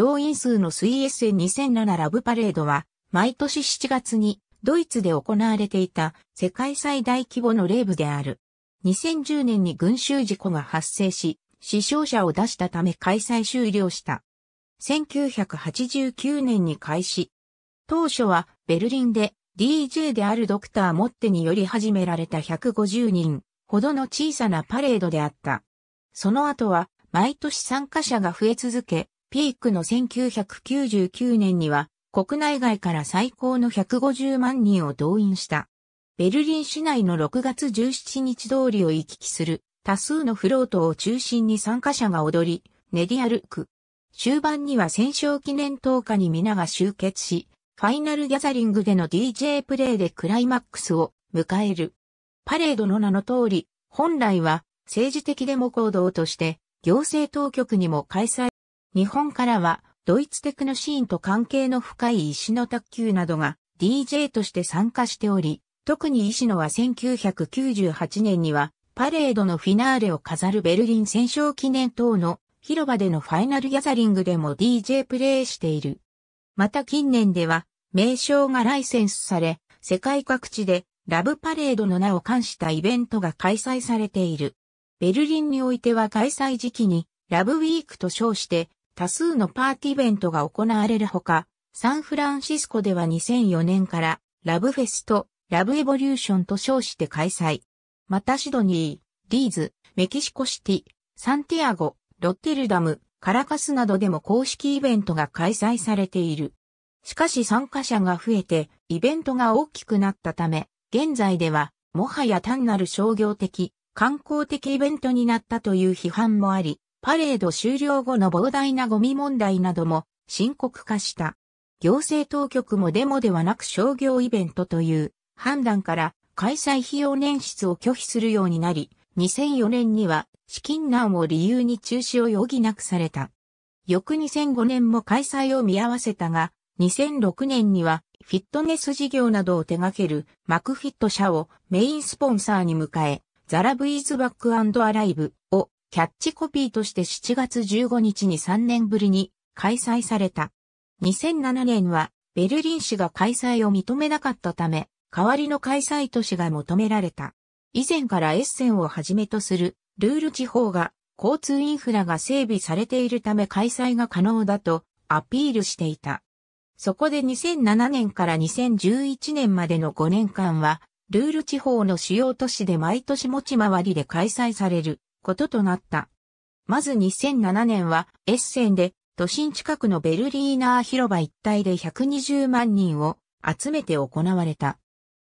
動員数の水エッセン2007ラブパレードは、毎年7月にドイツで行われていた世界最大規模のレーブである。2010年に群衆事故が発生し、死傷者を出したため開催終了した。1989年に開始。当初はベルリンで DJ であるドクター・モッテにより始められた150人ほどの小さなパレードであった。その後は毎年参加者が増え続け、ピークの1999年には国内外から最高の150万人を動員した。ベルリン市内の6月17日通りを行き来する多数のフロートを中心に参加者が踊り、練り歩く。終盤には戦勝記念10日に皆が集結し、ファイナルギャザリングでの DJ プレイでクライマックスを迎える。パレードの名の通り、本来は政治的デモ行動として行政当局にも開催日本からはドイツテクノシーンと関係の深い石野卓球などが DJ として参加しており、特に石野は1998年にはパレードのフィナーレを飾るベルリン戦勝記念塔の広場でのファイナルギャザリングでも DJ プレイしている。また近年では名称がライセンスされ、世界各地でラブパレードの名を冠したイベントが開催されている。ベルリンにおいては開催時期にラブウィークと称して多数のパーティーイベントが行われるほか、サンフランシスコでは2004年からラブフェスト、ラブエボリューションと称して開催。またシドニー、リーズ、メキシコシティ、サンティアゴ、ロッテルダム、カラカスなどでも公式イベントが開催されている。しかし参加者が増えてイベントが大きくなったため、現在ではもはや単なる商業的、観光的イベントになったという批判もあり、パレード終了後の膨大なゴミ問題なども深刻化した。行政当局もデモではなく商業イベントという判断から開催費用捻出を拒否するようになり、2004年には資金難を理由に中止を余儀なくされた。翌2005年も開催を見合わせたが、2006年にはフィットネス事業などを手掛けるマクフィット社をメインスポンサーに迎え、ザラブイズバックアライブ、キャッチコピーとして7月15日に3年ぶりに開催された。2007年はベルリン市が開催を認めなかったため、代わりの開催都市が求められた。以前からエッセンをはじめとするルール地方が交通インフラが整備されているため開催が可能だとアピールしていた。そこで2007年から2011年までの5年間は、ルール地方の主要都市で毎年持ち回りで開催されることとなった。まず2007年はエッセンで都心近くのベルリーナー広場一帯で120万人を集めて行われた。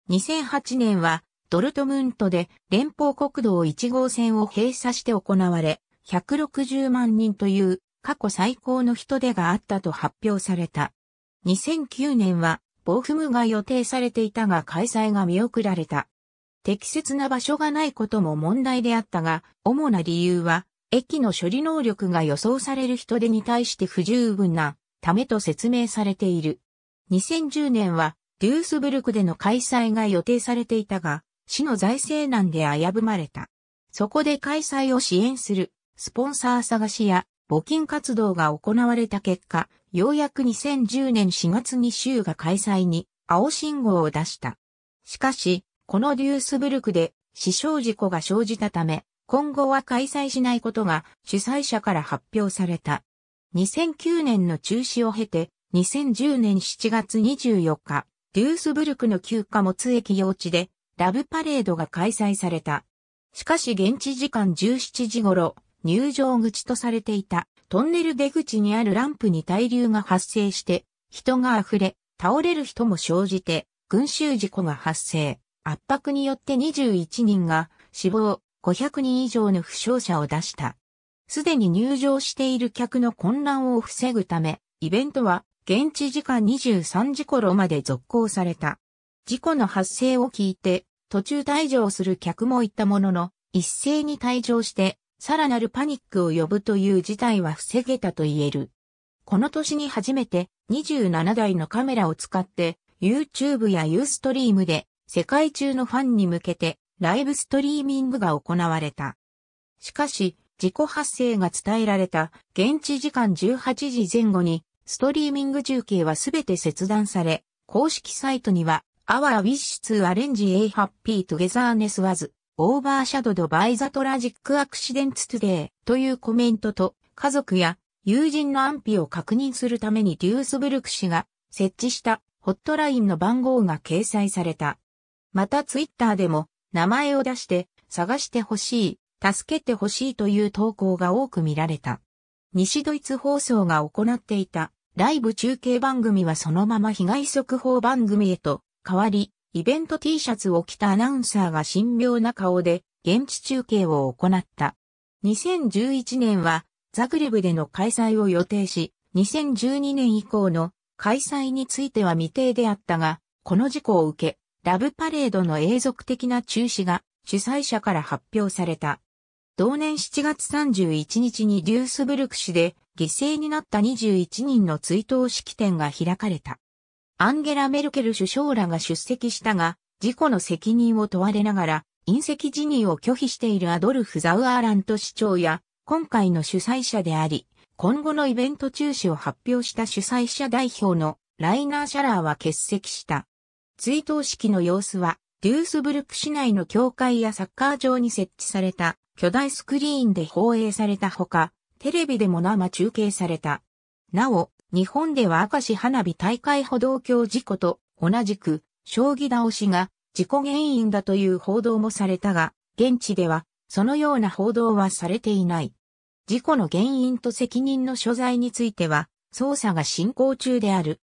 2008年はドルトムントで連邦国道1号線を閉鎖して行われ、160万人という過去最高の人出があったと発表された。2009年は暴風が予定されていたが開催が見送られた。適切な場所がないことも問題であったが、主な理由は、駅の処理能力が予想される人手に対して不十分なためと説明されている。2010年は、デュースブルクでの開催が予定されていたが、市の財政難で危ぶまれた。そこで開催を支援する、スポンサー探しや、募金活動が行われた結果、ようやく2010年4月に州が開催に青信号を出した。しかし、このデュースブルクで死傷事故が生じたため、今後は開催しないことが主催者から発表された。2009年の中止を経て、2010年7月24日、デュースブルクの旧貨物駅用地で、ラブパレードが開催された。しかし現地時間17時頃、入場口とされていたトンネル出口にあるランプに滞留が発生して、人が溢れ、倒れる人も生じて、群衆事故が発生。圧迫によって21人が死亡、500人以上の負傷者を出した。すでに入場している客の混乱を防ぐため、イベントは現地時間23時頃まで続行された。事故の発生を聞いて、途中退場する客もいたものの、一斉に退場して、さらなるパニックを呼ぶという事態は防げたと言える。この年に初めて27台のカメラを使って、YouTube や Ustream で世界中のファンに向けてライブストリーミングが行われた。しかし、自己発生が伝えられた現地時間18時前後にストリーミング中継はすべて切断され、公式サイトには Our Wish to Arrange a Happy Togetherness was Overshadowed by the Tragic Accident Today というコメントと家族や友人の安否を確認するためにデュースブルク氏が設置したホットラインの番号が掲載された。またツイッターでも名前を出して探してほしい、助けてほしいという投稿が多く見られた。西ドイツ放送が行っていたライブ中継番組はそのまま被害速報番組へと変わり、イベント T シャツを着たアナウンサーが神妙な顔で現地中継を行った。2011年はザグレブでの開催を予定し、2012年以降の開催については未定であったが、この事故を受け、ラブパレードの永続的な中止が主催者から発表された。同年7月31日にデュースブルク市で犠牲になった21人の追悼式典が開かれた。アンゲラ・メルケル首相らが出席したが、事故の責任を問われながら、隕石辞任を拒否しているアドルフ・ザウアーラント市長や、今回の主催者であり、今後のイベント中止を発表した主催者代表のライナー・シャラーは欠席した。追悼式の様子は、デュースブルク市内の教会やサッカー場に設置された巨大スクリーンで放映されたほか、テレビでも生中継された。なお、日本では明石花火大会歩道橋事故と同じく、将棋倒しが事故原因だという報道もされたが、現地ではそのような報道はされていない。事故の原因と責任の所在については、捜査が進行中である。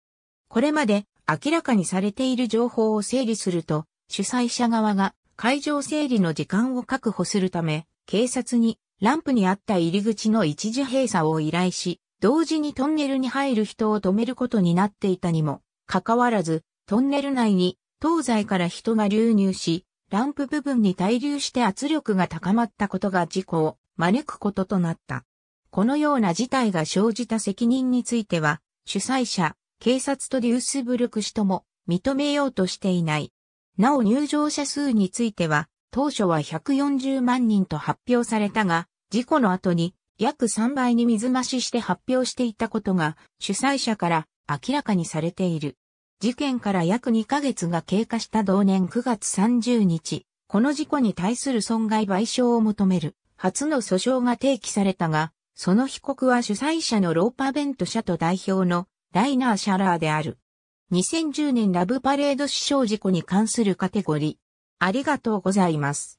これまで明らかにされている情報を整理すると、主催者側が会場整理の時間を確保するため、警察にランプにあった入り口の一時閉鎖を依頼し、同時にトンネルに入る人を止めることになっていたにも、かかわらず、トンネル内に東西から人が流入し、ランプ部分に滞留して圧力が高まったことが事故を招くこととなった。このような事態が生じた責任については、主催者、警察とデュースブルク氏とも認めようとしていない。なお入場者数については、当初は140万人と発表されたが、事故の後に約3倍に水増しして発表していたことが主催者から明らかにされている。事件から約2ヶ月が経過した同年9月30日、この事故に対する損害賠償を求める初の訴訟が提起されたが、その被告は主催者のローパーベント社と代表のライナー・シャラーである。2010年ラブパレード死傷事故に関するカテゴリー。ありがとうございます。